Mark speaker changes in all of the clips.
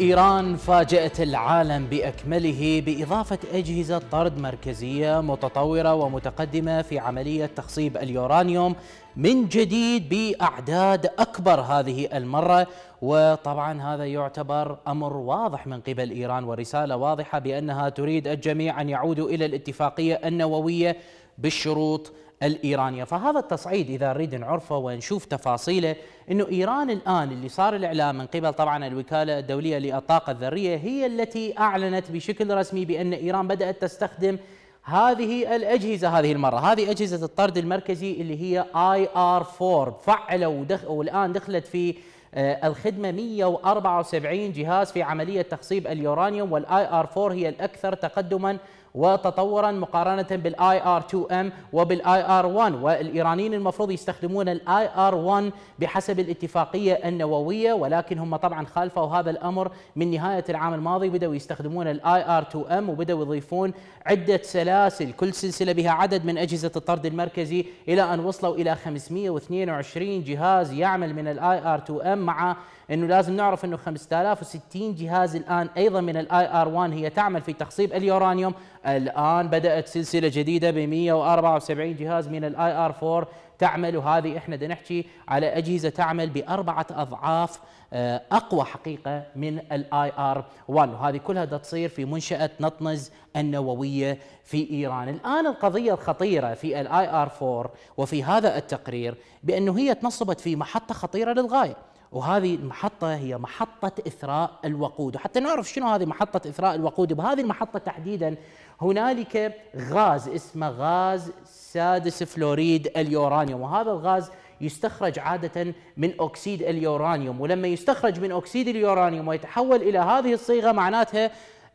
Speaker 1: إيران فاجأت العالم بأكمله بإضافة أجهزة طرد مركزية متطورة ومتقدمة في عملية تخصيب اليورانيوم من جديد بأعداد أكبر هذه المرة وطبعا هذا يعتبر أمر واضح من قبل إيران ورسالة واضحة بأنها تريد الجميع أن يعودوا إلى الاتفاقية النووية بالشروط الإيرانية فهذا التصعيد إذا نريد نعرفه ونشوف تفاصيله أنه إيران الآن اللي صار الإعلام من قبل طبعا الوكالة الدولية للطاقة الذرية هي التي أعلنت بشكل رسمي بأن إيران بدأت تستخدم هذه الأجهزة هذه المرة هذه أجهزة الطرد المركزي اللي هي IR4 فعلوا والآن دخلت في آه، الخدمة 174 جهاز في عملية تخصيب اليورانيوم والاي ار 4 هي الأكثر تقدما وتطورا مقارنه بالاي ار 2 ام وبالاي ار 1 والايرانيين المفروض يستخدمون الاي ار 1 بحسب الاتفاقيه النوويه ولكن هم طبعا خالفوا هذا الامر من نهايه العام الماضي بداوا يستخدمون الاي ار 2 ام وبداوا يضيفون عده سلاسل كل سلسله بها عدد من اجهزه الطرد المركزي الى ان وصلوا الى 522 جهاز يعمل من الاي ار 2 ام مع انه لازم نعرف انه 5060 جهاز الان ايضا من الاي ار 1 هي تعمل في تخصيب اليورانيوم الان بدات سلسله جديده ب 174 جهاز من الاي ار 4 تعمل وهذه احنا بدنا نحكي على اجهزه تعمل باربعه اضعاف آه، اقوى حقيقه من الاي ار 1 وهذه كلها بدها تصير في منشاه نطنز النوويه في ايران الان القضيه الخطيره في الاي ار 4 وفي هذا التقرير بانه هي تنصبت في محطه خطيره للغايه وهذه المحطة هي محطة إثراء الوقود وحتى نعرف شنو هذه محطة إثراء الوقود بهذه المحطة تحديدا هنالك غاز اسمه غاز سادس فلوريد اليورانيوم وهذا الغاز يستخرج عادة من أكسيد اليورانيوم ولما يستخرج من أكسيد اليورانيوم ويتحول إلى هذه الصيغة معناتها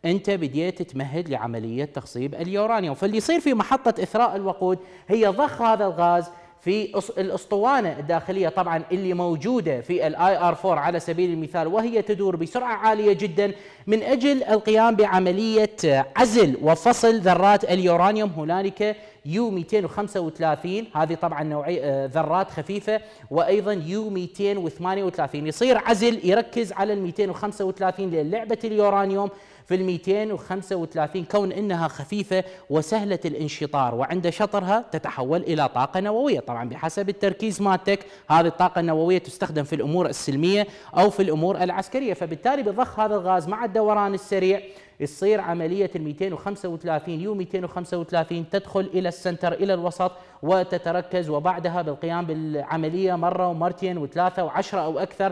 Speaker 1: انت بديت تمهد لعمليه تخصيب اليورانيوم، فاللي يصير في محطه اثراء الوقود هي ضخ هذا الغاز في الاسطوانه الداخليه طبعا اللي موجوده في الاي ار 4 على سبيل المثال وهي تدور بسرعه عاليه جدا من اجل القيام بعمليه عزل وفصل ذرات اليورانيوم هنالك يو 235 هذه طبعا نوعي آه، ذرات خفيفه وايضا يو 238 يصير عزل يركز على ال 235 لان لعبه اليورانيوم في ال 235 كون انها خفيفه وسهله الانشطار وعند شطرها تتحول الى طاقه نوويه طبعا بحسب التركيز مالتك هذه الطاقه النوويه تستخدم في الامور السلميه او في الامور العسكريه فبالتالي بضخ هذا الغاز مع الدوران السريع تصير عمليه ال 235 يو 235 تدخل الى السنتر إلى الوسط وتتركز وبعدها بالقيام بالعملية مرة ومرتين وثلاثة وعشرة أو أكثر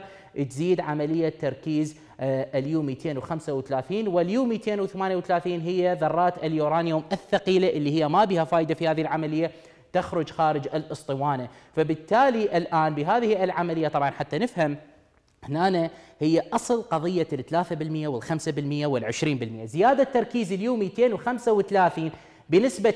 Speaker 1: تزيد عملية تركيز آه، اليو 235 واليو 238 هي ذرات اليورانيوم الثقيلة اللي هي ما بها فائدة في هذه العملية تخرج خارج الاسطوانة فبالتالي الآن بهذه العملية طبعا حتى نفهم هنا هي أصل قضية ال 3% وال 5% وال 20% زيادة تركيز اليوم 235 بنسبة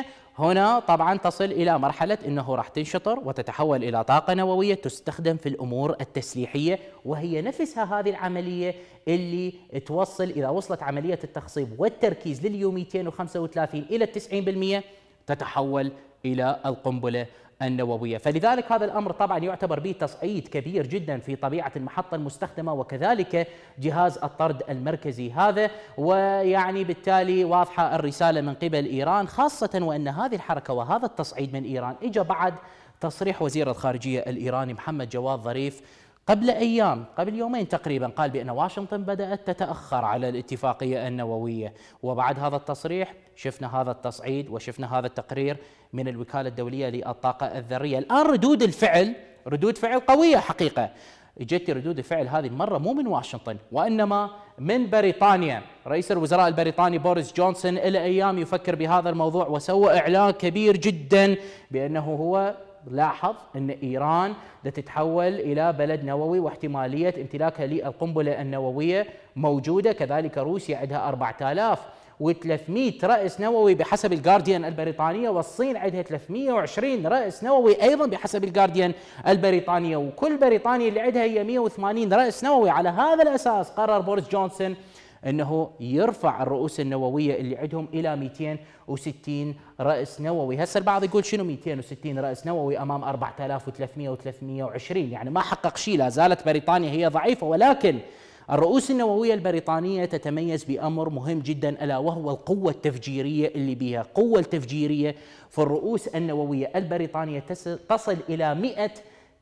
Speaker 1: 20% هنا طبعا تصل إلى مرحلة أنه راح تنشطر وتتحول إلى طاقة نووية تستخدم في الأمور التسليحية وهي نفسها هذه العملية اللي توصل إذا وصلت عملية التخصيب والتركيز لليوم 235 إلى 90% تتحول إلى القنبلة النووية فلذلك هذا الأمر طبعا يعتبر به تصعيد كبير جدا في طبيعة المحطة المستخدمة وكذلك جهاز الطرد المركزي هذا ويعني بالتالي واضحة الرسالة من قبل إيران خاصة وأن هذه الحركة وهذا التصعيد من إيران إجا بعد تصريح وزير الخارجية الإيراني محمد جواد ظريف قبل أيام قبل يومين تقريبا قال بأن واشنطن بدأت تتأخر على الاتفاقية النووية وبعد هذا التصريح شفنا هذا التصعيد وشفنا هذا التقرير من الوكالة الدولية للطاقة الذرية الآن ردود الفعل ردود فعل قوية حقيقة جت ردود الفعل هذه المرة مو من واشنطن وإنما من بريطانيا رئيس الوزراء البريطاني بوريس جونسون إلى أيام يفكر بهذا الموضوع وسوى إعلان كبير جدا بأنه هو لاحظ أن إيران تتحول إلى بلد نووي واحتمالية امتلاكها للقنبلة النووية موجودة كذلك روسيا عندها 4000 و300 رأس نووي بحسب الجارديان البريطانية والصين عندها 320 رأس نووي أيضا بحسب الجارديان البريطانية وكل بريطانيا اللي عندها هي 180 رأس نووي على هذا الأساس قرر بوريس جونسون انه يرفع الرؤوس النوويه اللي عندهم الى 260 راس نووي، هسه البعض يقول شنو 260 راس نووي امام 4300 و320 يعني ما حقق شيء لا زالت بريطانيا هي ضعيفه ولكن الرؤوس النووية البريطانية تتميز بأمر مهم جدا ألا وهو القوة التفجيرية اللي بها قوة التفجيرية في الرؤوس النووية البريطانية تصل إلى 100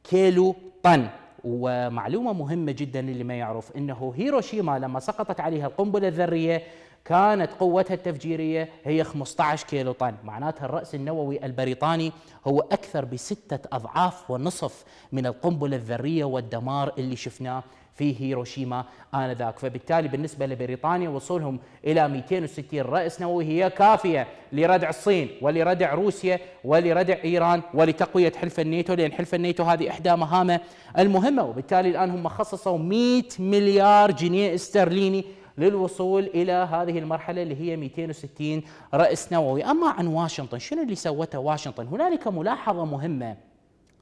Speaker 1: كيلو طن ومعلومة مهمة جدا للي ما يعرف أنه هيروشيما لما سقطت عليها القنبلة الذرية كانت قوتها التفجيرية هي 15 كيلو طن معناتها الرأس النووي البريطاني هو أكثر بستة أضعاف ونصف من القنبلة الذرية والدمار اللي شفناه في هيروشيما آنذاك فبالتالي بالنسبة لبريطانيا وصولهم إلى 260 رأس نووي هي كافية لردع الصين ولردع روسيا ولردع إيران ولتقوية حلف النيتو لأن حلف النيتو هذه إحدى مهامه المهمة وبالتالي الآن هم خصصوا 100 مليار جنيه استرليني للوصول إلى هذه المرحلة اللي هي 260 رأس نووي أما عن واشنطن شنو اللي سوته واشنطن هنالك ملاحظة مهمة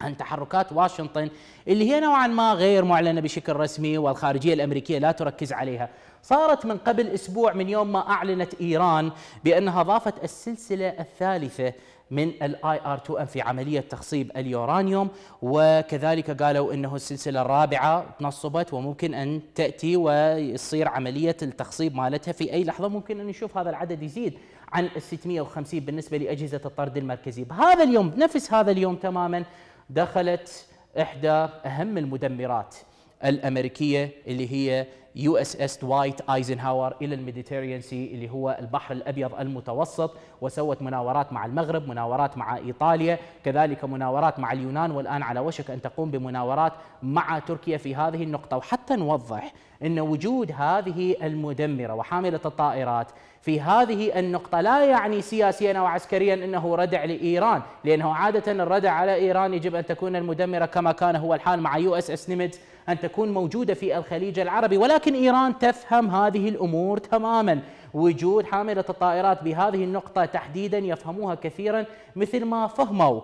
Speaker 1: عن تحركات واشنطن اللي هي نوعا ما غير معلنة بشكل رسمي والخارجية الأمريكية لا تركز عليها صارت من قبل أسبوع من يوم ما أعلنت إيران بأنها ضافت السلسلة الثالثة من الاي ار 2 ام في عمليه تخصيب اليورانيوم وكذلك قالوا انه السلسله الرابعه تنصبت وممكن ان تاتي ويصير عمليه التخصيب مالتها في اي لحظه ممكن ان نشوف هذا العدد يزيد عن ال 650 بالنسبه لاجهزه الطرد المركزي بهذا اليوم بنفس هذا اليوم تماما دخلت احدى اهم المدمرات الامريكيه اللي هي يو اس اس دوايت ايزنهاور الى الميديتيريان سي اللي هو البحر الابيض المتوسط وسوت مناورات مع المغرب مناورات مع ايطاليا كذلك مناورات مع اليونان والان على وشك ان تقوم بمناورات مع تركيا في هذه النقطه وحتى نوضح ان وجود هذه المدمره وحامله الطائرات في هذه النقطه لا يعني سياسيا او عسكريا انه ردع لايران لانه عاده الردع على ايران يجب ان تكون المدمره كما كان هو الحال مع يو اس اس نيمتس ان تكون موجوده في الخليج العربي ولكن ولكن إيران تفهم هذه الأمور تماما وجود حاملة الطائرات بهذه النقطة تحديدا يفهموها كثيرا مثل ما فهموا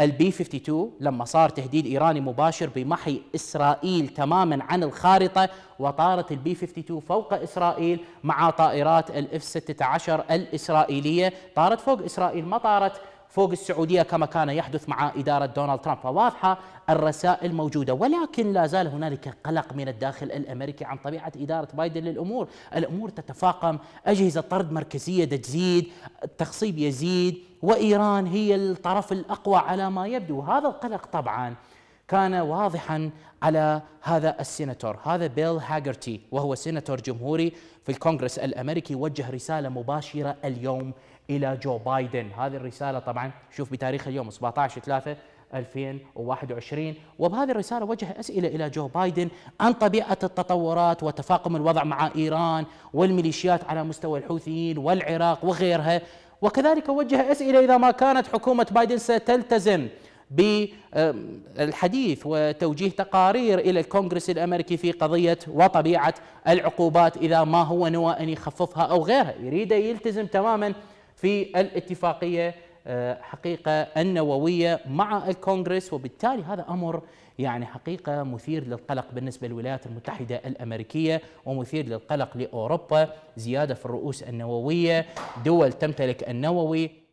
Speaker 1: البي 52 لما صار تهديد ايراني مباشر بمحي اسرائيل تماما عن الخارطه وطارت البي 52 فوق اسرائيل مع طائرات الاف 16 الاسرائيليه طارت فوق اسرائيل ما طارت فوق السعوديه كما كان يحدث مع اداره دونالد ترامب، فواضحه الرسائل موجوده ولكن لا زال هنالك قلق من الداخل الامريكي عن طبيعه اداره بايدن للامور، الامور تتفاقم، اجهزه طرد مركزيه تزيد، التخصيب يزيد، وايران هي الطرف الاقوى على ما يبدو، هذا القلق طبعا كان واضحا على هذا السيناتور هذا بيل هاجرتي وهو سيناتور جمهوري في الكونغرس الامريكي وجه رساله مباشره اليوم الى جو بايدن هذه الرساله طبعا شوف بتاريخ اليوم 17 3 2021 وبهذه الرسالة وجه أسئلة إلى جو بايدن عن طبيعة التطورات وتفاقم الوضع مع إيران والميليشيات على مستوى الحوثيين والعراق وغيرها وكذلك وجه أسئلة إذا ما كانت حكومة بايدن ستلتزم بالحديث وتوجيه تقارير إلى الكونغرس الأمريكي في قضية وطبيعة العقوبات إذا ما هو نوى أن يخففها أو غيرها يريد يلتزم تماماً في الاتفاقيه آه، حقيقه النوويه مع الكونغرس وبالتالي هذا امر يعني حقيقه مثير للقلق بالنسبه للولايات المتحده الامريكيه ومثير للقلق لاوروبا زياده في الرؤوس النوويه دول تمتلك النووي